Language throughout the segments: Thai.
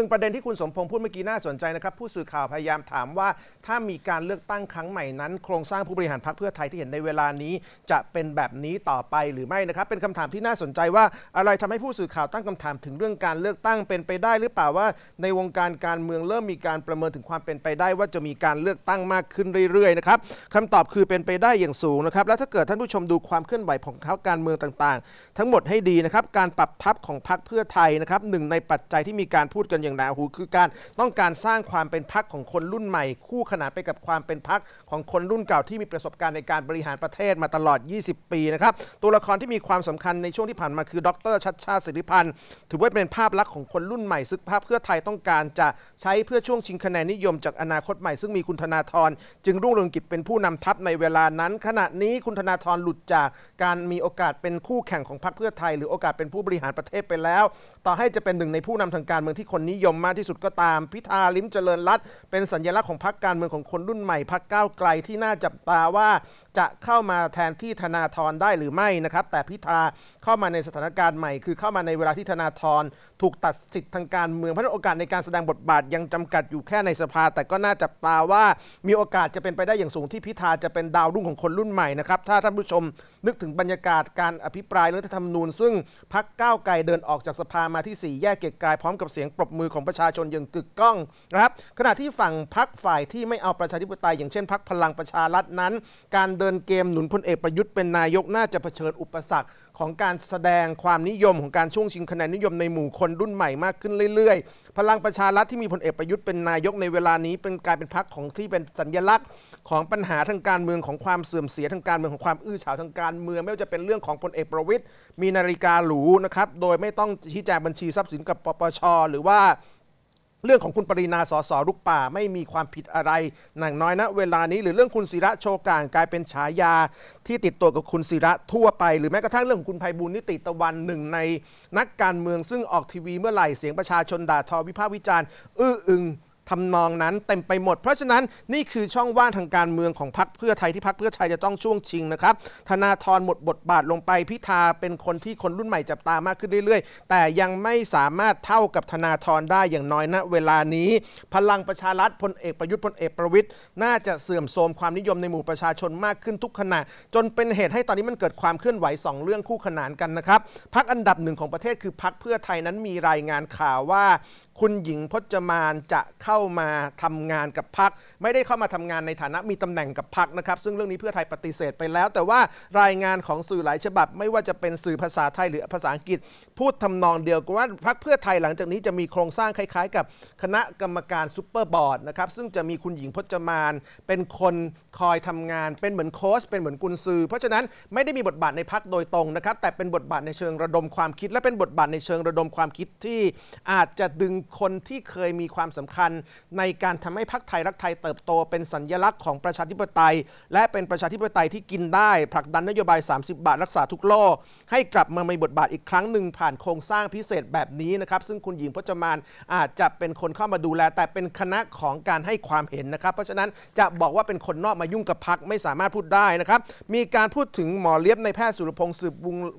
ซึ่งประเด็นที่คุณสมพงษ์พูดเมื่อกี้น่าสนใจนะครับ ผู้สื่อข่าวพยายามถามว่า ถ้ามีการเลือกตั้งครั้งใหม่นั้นโครงสร้างผู้บริหารพรรคเพื่อไทยที่เห็นในเวลานี้จะเป็นแบบนี้ต่อไปหรือไม่นะครับเป็นคำถามที่น่าสนใจว่าอะไรทำให้ผู้สื่อข่าวตั้งคำถาม ถึงเรื่องการเลือกตั้งเป็นไปได้ หรือเปล่าว่า ในวงการการเมืองเริ่มมีการประเมินถึงความเป็นไปได้ ว่าจะมีการเลือกตั้งมากขึ้นเรื่อยๆนะครับคำตอบคือเป็นไปได้อย่างสูงนะครับและถ้าเกิดท่านผู้ชมดูความเคลื่อนไหวของข่าวการเมืองต่างๆ ทั้งหมดให้ดีนะครับการปรับพับของพรรคเพื่อไทยนะครับหนึ่ง ในปัจจัยที่มีการพูดกันอย่างราหูคือการต้องการสร้างความเป็นพักของคนรุ่นใหม่ คู่ขนานไปกับความเป็นพักของคนรุ่นเก่าที่มีประสบการณ์ในการบริหารประเทศมาตลอด 20 ปีนะครับตัวละครที่มีความสำคัญในช่วงที่ผ่านมาคือ ดรชัดชาติสิริพันธ์ถือว่าเป็นภาพลักษณ์ของคนรุ่นใหม่ซึ่งภาพเพื่อไทยต้องการจะใช้เพื่อช่วงชิงคะแนนนิยมจากอนาคตใหม่ซึ่งมีคุณธนาธรจึงรุ่งเรืองกิจเป็นผู้นำทัพในเวลานั้น ขณะนี้คุณธนาธรหลุดจากการมีโอกาสเป็นคู่แข่งของพรรคเพื่อไทย หรือโอกาสเป็นผู้บริหารประเทศไปแล้ว ต่อให้จะเป็นหนึ่งในผู้นำทางการเมืองที่คนนิิยมมากที่สุดก็ตามพิธาลิ้มเจริญรัตเป็นสัญลักษณ์ของพรรคการเมืองของคนรุ่นใหม่พรรคก้าวไกลที่น่าจับตาว่าจะเข้ามาแทนที่ธนาธรได้หรือไม่นะครับแต่พิธาเข้ามาในสถานการณ์ใหม่ คือเข้ามาในเวลาที่ธนาธรถูกตัดสิทธิ์ทางการเมืองเพราะโอกาสในการแสดงบทบาทยังจำกัดอยู่แค่ในสภา แต่ก็น่าจับตาว่ามีโอกาสจะเป็นไปได้อย่างสูงที่พิธาจะเป็นดาวรุ่งของคนรุ่นใหม่นะครับถ้าท่านผู้ชมนึกถึงบรรยากาศการอภิปรายรัฐธรรมนูญซึ่งพักก้าวไกลเดินออกจากสภามาที่4แยกเกียตกายพร้อมกับเสียงปรบมือของประชาชนอย่างกึกก้องนะครับขณะที่ฝั่งพักฝ่ายที่ไม่เอาประชาธิปไตยอย่างเช่นพักพลังประชารัฐนั้น การเดินเกมหนุนพลเอกประยุทธ์เป็นนายกน่าจะเผชิญอุปสรรคของการแสดงความนิยมของการช่วงชิงคะแนนนิยมในหมู่คนรุ่นใหม่มากขึ้นเรื่อย ๆ พลังประชารัฐที่มีพลเอกประยุทธ์เป็นนายกในเวลานี้เป็นกลายเป็นพรรคของที่เป็นสัญลักษณ์ ของปัญหาทางการเมืองของความเสื่อมเสียทางการเมืองของความอื้อฉาวทางการเมืองไม่ว่าจะเป็นเรื่องของพลเอกประวิทย์มีนาฬิกาหรูนะครับโดยไม่ต้องชี้แจงบัญชีทรัพย์สินกับ ปปช หรือว่าเรื่องของคุณปรินาสอสอรุกป่าไม่มีความผิดอะไร หนังน้อยนะ เวลานี้หรือเรื่องคุณศิระโชกางกลายเป็นฉายา ที่ติดตัวกับคุณศิระทั่วไป หรือแม้กระทั่งเรื่องของคุณภัยบุญนิติตะวันหนึ่งในนักการเมืองซึ่งออกทีวีเมื่อไหร่ เสียงประชาชนด่าทอวิพากษ์วิจารณ์อื้ออึงทำนองนั้นเต็มไปหมด เพราะฉะนั้นนี่คือช่องว่างทางการเมืองของพรรคเพื่อไทยที่พรรคเพื่อไทยจะต้องช่วงชิงนะครับ ธนาธรหมดบทบาทลงไปพิธาเป็นคนที่คนรุ่นใหม่จับตามากขึ้นเรื่อย ๆ แต่ยังไม่สามารถเท่ากับธนาธรได้อย่างน้อยณเวลานี้ พลังประชารัฐพลเอกประยุทธ์พลเอกประวิทย์น่าจะเสื่อมโทรมความนิยมในหมู่ประชาชนมากขึ้นทุกขณะจนเป็นเหตุให้ตอนนี้มันเกิดความเคลื่อนไหว2เรื่องคู่ขนานกันนะครับพักอันดับหนึ่งของประเทศคือพักเพื่อไทยนั้นมีรายงานข่าวว่าคุณหญิงพจมานจะเข้ามาทำงานกับพักไม่ได้เข้ามาทำงานในฐานะมีตำแหน่งกับพักนะครับ ซึ่งเรื่องนี้เพื่อไทยปฏิเสธไปแล้ว แต่ว่ารายงานของสื่อหลายฉบับไม่ว่าจะเป็นสื่อภาษาไทยหรือภาษาอังกฤษ พูดทำนองเดียวกันว่าพักเพื่อไทยหลังจากนี้จะมีโครงสร้างคล้ายๆ กับคณะกรรมการซูเปอร์บอร์ดนะครับซึ่งจะมีคุณหญิงพจมานเป็นคนคอยทำงาน เป็นเหมือนโค้ชเป็นเหมือนกุนซือเพราะฉะนั้นไม่ได้มีบทบาทในพักโดยตรงนะครับแต่เป็นบทบาทในเชิงระดมความคิดและเป็นบทบาทในเชิงระดมความคิดที่อาจจะดึงคนที่เคยมีความสำคัญในการทำให้พรรคไทยรักไทยเติบโตเป็นสัญญลักษณ์ของประชาธิปไตย และเป็นประชาธิปไตยที่กินได้ผลักดันนโยบาย 30 บาทรักษาทุกโลให้กลับมามีบทบาทอีกครั้งหนึ่ง ผ่านโครงสร้างพิเศษแบบนี้นะครับ ซึ่งคุณหญิงพจมานอาจจะเป็นคนเข้ามาดูแล แต่เป็นคณะของการให้ความเห็นนะครับ เพราะฉะนั้นจะบอกว่าเป็นคนนอกมายุ่งกับพักไม่สามารถพูดได้นะครับมีการพูดถึงหมอเลียบในแพทย์สุรพงศ์สืบ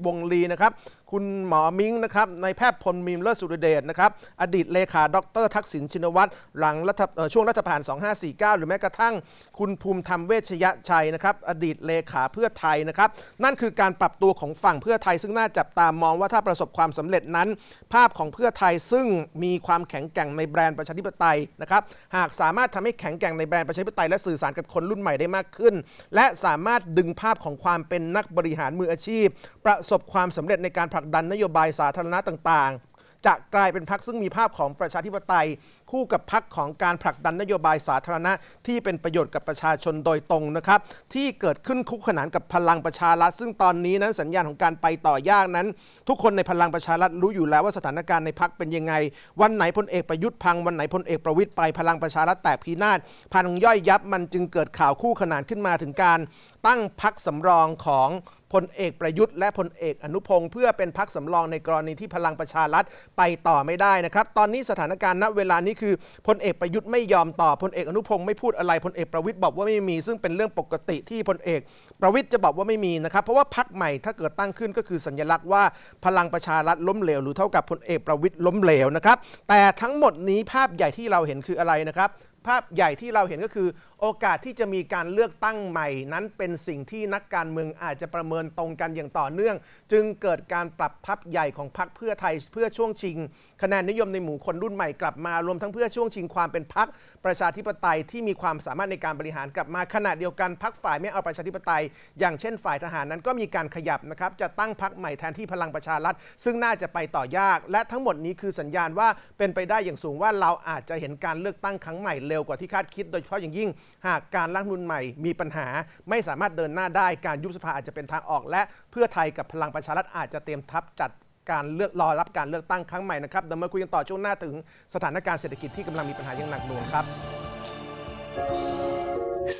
วงลีนะครับคุณหมอมิงนะครับในแพทย์พลมีมเลิศสุรเดชนะครับอดีตเลขาดร ทักษิณชินวัตรหลังรัฐช่วงรัฐประหาร2549 หรือแม้กระทั่ง คุณภูมิธรรมเวชยชัยนะครับอดีตเลขาเพื่อไทยนะครับนั่นคือการปรับตัวของฝั่งเพื่อไทยซึ่งน่าจับตามองว่าถ้าประสบความสำเร็จนั้น ภาพของเพื่อไทยซึ่งมีความแข็งแกร่งในแบรนด์ประชาธิปไตยนะครับหากสามารถทำให้แข็งแกร่งในแบรนด์ประชาธิปไตยและสื่อสารกับคนรุ่นใหม่ได้มากขึ้น และสามารถดึงภาพของความเป็นนักบริหารมืออาชีพ ประสบความสำเร็จในการผลักดันนโยบายสาธารณะต่าง ๆ จะกลายเป็นพรรคซึ่งมีภาพของประชาธิปไตย คู่กับพรรคของการผลักดันนโยบายสาธารณะ ที่เป็นประโยชน์กับประชาชนโดยตรงนะครับ ที่เกิดขึ้นคุกขนานกับพลังประชารัฐซึ่งตอนนี้นั้นสัญญาณของการไปต่อยากนั้น ทุกคนในพลังประชารัฐรู้อยู่แล้วว่าสถานการณ์ในพรรคเป็นยังไง วันไหนพลเอกประยุทธ์พัง วันไหนพลเอกประวิตยไปพลังประชารัฐแตกพินาศพังย่อยยับมันจึงเกิดข่าวคู่ขนานขึ้นมาถึงการตั้งพรรคสำรองของพลเอกประยุทธ์และพลเอกอนุพงศ์เพื่อเป็นพักสำรองในกรณีที่พลังประชารัฐไปต่อไม่ได้นะครับตอนนี้สถานการณ์ณเวลานี้คือพลเอกประยุทธ์ไม่ยอมต่อพลเอกอนุพงศ์ไม่พูดอะไร พลเอกประวิทย์บอกว่าไม่มีซึ่งเป็นเรื่องปกติที่พลเอก ประวิทย์จะบอกว่าไม่มีนะครับเพราะว่าพักใหม่ถ้าเกิดตั้งขึ้นก็คือสัญลักษณ์ว่าพลังประชารัฐล้มเหลวหรือเท่ากับพลเอกประวิทย์ล้มเหลวนะครับแต่ทั้งหมดนี้ภาพใหญ่ที่เราเห็นคืออะไรนะครับภาพใหญ่ที่เราเห็นก็คือโอกาสที่จะมีการเลือกตั้งใหม่นั้นเป็นสิ่งที่นักการเมืองอาจจะประเมินตรงกันอย่างต่อเนื่อง จึงเกิดการปรับทับใหญ่ของพรรคเพื่อไทย เพื่อช่วงชิง คะแนนนิยมในหมู่คนรุ่นใหม่กลับมารวมทั้งเพื่อช่วงชิงความเป็นพรรคประชาธิปไตยที่มีความสามารถในการบริหารกลับมาขณะเดียวกันพรรคฝ่ายไม่เอาประชาธิปไตย อย่างเช่นฝ่ายทหารนั้นก็มีการขยับนะครับ จะตั้งพรรคใหม่แทนที่พลังประชารัฐ ซึ่งน่าจะไปต่อยาก และทั้งหมดนี้คือสัญญาณว่าเป็นไปได้อย่างสูงว่าเราอาจจะเห็นการเลือกตั้งครั้งใหม่เร็วกว่าที่คาดคิดโดยเฉพาะอย่างยิ่ง หากการร่างนุนใหม่มีปัญหาไม่สามารถเดินหน้าได้การยุบสภาอาจจะเป็นทางออก และเพื่อไทยกับพลังประชารัฐอาจจะเตรียมทัพ จัดการเลือกรอรับการเลือกตั้งครั้งใหม่นะครับเดี๋ยวมาคุยกันต่อช่วงหน้าถึงสถานการณ์เศรษฐกิจที่กำลังมีปัญหาอย่างหนักหน่วงครับ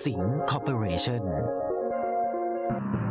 สิง์คอร์ปอเรชั่น